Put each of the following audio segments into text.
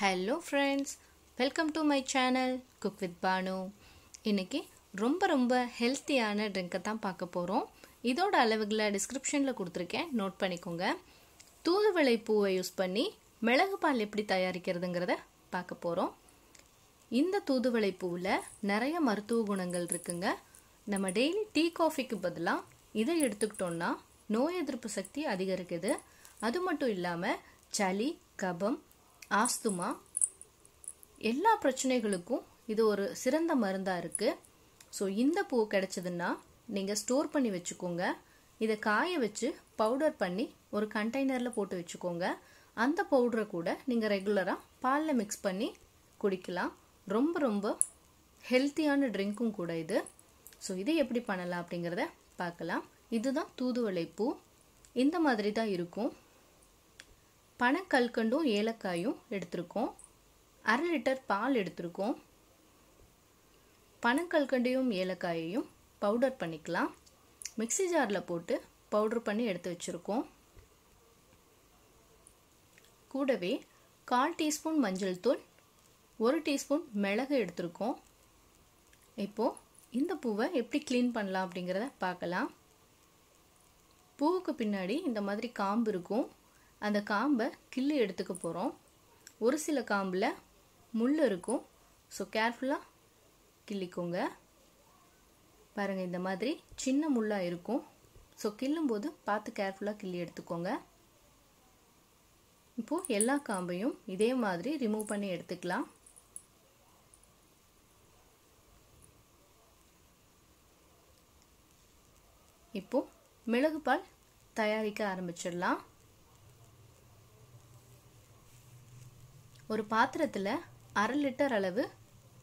hello friends welcome to my channel cook with Bhanu இன்றைக்கி ரொம்ப ரொம்ப ஹெல்த்தியான ட்ரிங்கை தான் பார்க்க போகிறோம் இதோட அளவுகளை டிஸ்கிரிப்ஷனில் கொடுத்துருக்கேன் நோட் பண்ணிக்கோங்க தூதுவளை பூவை யூஸ் பண்ணி மிளகு பால் எப்படி தயாரிக்கிறதுங்கிறத பார்க்க போகிறோம் இந்த தூதுவளை பூவில் நிறைய மருத்துவ குணங்கள் இருக்குங்க நம்ம டெய்லி டீ காஃபிக்கு பதிலாக இதை எடுத்துக்கிட்டோன்னா நோய் எதிர்ப்பு சக்தி அதிகரிக்குது அது மட்டும் இல்லாமல் சளி கபம் ஆஸ்துமா எல்லா பிரச்சனைகளுக்கும் இது ஒரு சிறந்த மருந்தாக இருக்குது ஸோ இந்த பூ கிடச்சதுன்னா நீங்கள் ஸ்டோர் பண்ணி வச்சுக்கோங்க இதை காய வச்சு பவுடர் பண்ணி ஒரு கண்டெய்னரில் போட்டு வச்சுக்கோங்க அந்த பவுடரை கூட நீங்கள் ரெகுலராக பாலில் மிக்ஸ் பண்ணி குடிக்கலாம் ரொம்ப ரொம்ப ஹெல்த்தியான ட்ரிங்க்கும் கூட இது ஸோ இதை எப்படி பண்ணலாம் அப்படிங்கிறத பார்க்கலாம் இதுதான் தூதுவளை பூ இந்த மாதிரி தான் இருக்கும் பனக்கல்கண்டும் ஏலக்காயும் எடுத்திருக்கோம் அரை லிட்டர் பால் எடுத்திருக்கோம் பனக்கல்கண்டையும் ஏலக்காயையும் பவுடர் பண்ணிக்கலாம் மிக்சி ஜாரில் போட்டு பவுடர் பண்ணி எடுத்து வச்சுருக்கோம் கூடவே கால் டீஸ்பூன் மஞ்சள் தூள் ஒரு டீஸ்பூன் மிளகு எடுத்திருக்கோம் இப்போது இந்த பூவை எப்படி க்ளீன் பண்ணலாம் அப்படிங்கிறத பார்க்கலாம் பூவுக்கு பின்னாடி இந்த மாதிரி காம்பு இருக்கும் அந்த காம்பை கில்லு எடுத்துக்க போகிறோம் ஒரு சில காம்பில் முள் இருக்கும் ஸோ கேர்ஃபுல்லாக கிள்ளிக்கோங்க பாருங்கள் இந்த மாதிரி சின்ன முள்ளாக இருக்கும் ஸோ கிள்ளும்போது பார்த்து கேர்ஃபுல்லாக கிள்ளி எடுத்துக்கோங்க இப்போது எல்லா காம்பையும் இதே மாதிரி ரிமூவ் பண்ணி எடுத்துக்கலாம் இப்போது மிளகுப்பால் தயாரிக்க ஆரம்பிச்சிடலாம் ஒரு பாத்திரத்தில் அரை லிட்டர் அளவு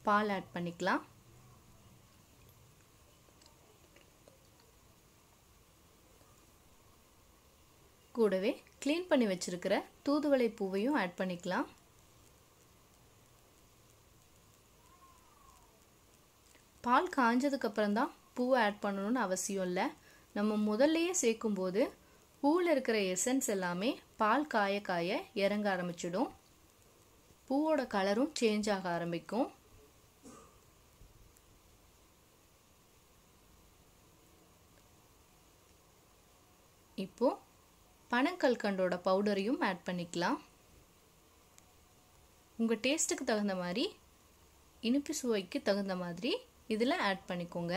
பால் ஆட் பண்ணிக்கலாம் கூடவே க்ளீன் பண்ணி வச்சுருக்கிற தூதுவளை பூவையும் ஆட் பண்ணிக்கலாம் பால் காஞ்சதுக்கப்புறம் தான் பூவை ஆட் பண்ணணும்னு அவசியம் இல்லை நம்ம முதல்லையே சேர்க்கும்போது பூவில் இருக்கிற எசன்ஸ் எல்லாமே பால் காய காய இறங்க ஆரம்பிச்சிடும் பூவோட கலரும் சேஞ்ச் ஆக ஆரம்பிக்கும் இப்போது பனங்கல்கண்டோட பவுடரையும் ஆட் பண்ணிக்கலாம் உங்கள் டேஸ்ட்டுக்கு தகுந்த மாதிரி இனிப்பு சுவைக்கு தகுந்த மாதிரி இதில் ஆட் பண்ணிக்கோங்க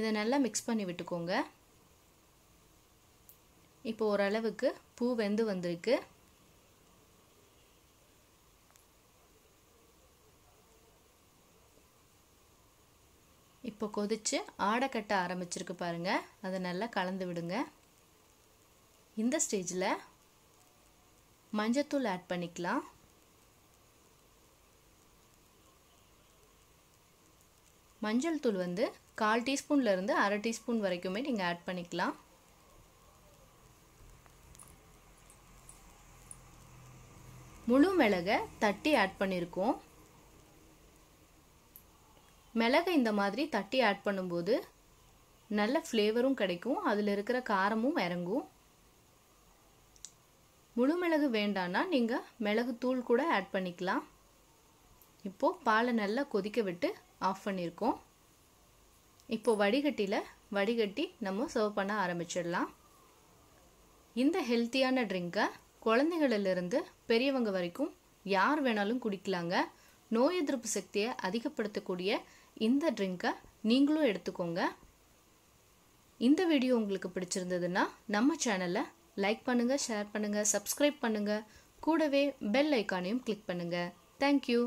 இதை நல்லா மிக்ஸ் பண்ணி விட்டுக்கோங்க இப்போ ஓரளவுக்கு பூ வெந்து வந்திருக்கு இப்போ கொதித்து ஆடை கட்ட ஆரம்பிச்சிருக்கு பாருங்கள் அதை நல்லா கலந்து விடுங்க இந்த ஸ்டேஜில் மஞ்சத்தூள் ஆட் பண்ணிக்கலாம் மஞ்சள் தூள் வந்து கால் டீஸ்பூன்லேருந்து அரை டீஸ்பூன் வரைக்குமே நீங்கள் ஆட் பண்ணிக்கலாம் முழு மிளகை தட்டி ஆட் பண்ணியிருக்கோம் மிளகை இந்த மாதிரி தட்டி ஆட் பண்ணும்போது நல்ல ஃப்ளேவரும் கிடைக்கும் அதில் இருக்கிற காரமும் இறங்கும் முழு மிளகு வேண்டான்னா நீங்கள் மிளகு தூள் கூட ஆட் பண்ணிக்கலாம் இப்போது பாலை நல்லா கொதிக்க விட்டு ஆஃப் பண்ணியிருக்கோம் இப்போது வடிகட்டியில் வடிகட்டி நம்ம சர்வ் பண்ண ஆரம்பிச்சிடலாம் இந்த ஹெல்த்தியான ட்ரிங்கை குழந்தைகளிலிருந்து பெரியவங்க வரைக்கும் யார் வேணாலும் குடிக்கலாங்க நோய் எதிர்ப்பு சக்தியை அதிகப்படுத்தக்கூடிய இந்த ட்ரிங்கை நீங்களும் எடுத்துக்கோங்க இந்த வீடியோ உங்களுக்கு பிடிச்சிருந்ததுன்னா நம்ம சேனலை லைக் பண்ணுங்கள் ஷேர் பண்ணுங்கள் சப்ஸ்கிரைப் பண்ணுங்கள் கூடவே பெல் ஐக்கானையும் கிளிக் பண்ணுங்கள் தேங்க்யூ